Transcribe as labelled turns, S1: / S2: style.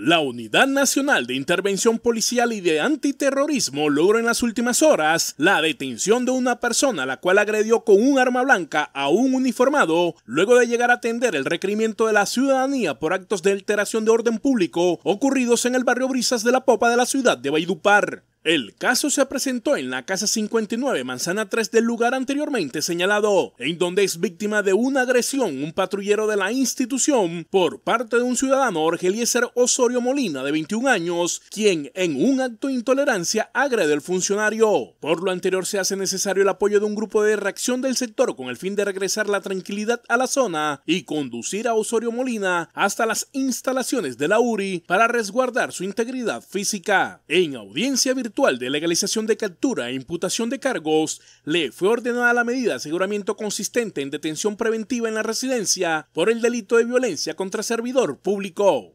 S1: La Unidad Nacional de Intervención Policial y de Antiterrorismo logró en las últimas horas la detención de una persona la cual agredió con un arma blanca a un uniformado luego de llegar a atender el requerimiento de la ciudadanía por actos de alteración de orden público ocurridos en el barrio Brisas de la Popa de la ciudad de Baidupar. El caso se presentó en la casa 59, manzana 3 del lugar anteriormente señalado, en donde es víctima de una agresión un patrullero de la institución por parte de un ciudadano Orgeliezer Osorio Molina de 21 años, quien en un acto de intolerancia agrede al funcionario. Por lo anterior se hace necesario el apoyo de un grupo de reacción del sector con el fin de regresar la tranquilidad a la zona y conducir a Osorio Molina hasta las instalaciones de la URI para resguardar su integridad física. En audiencia virtual de legalización de captura e imputación de cargos, le fue ordenada la medida de aseguramiento consistente en detención preventiva en la residencia por el delito de violencia contra servidor público.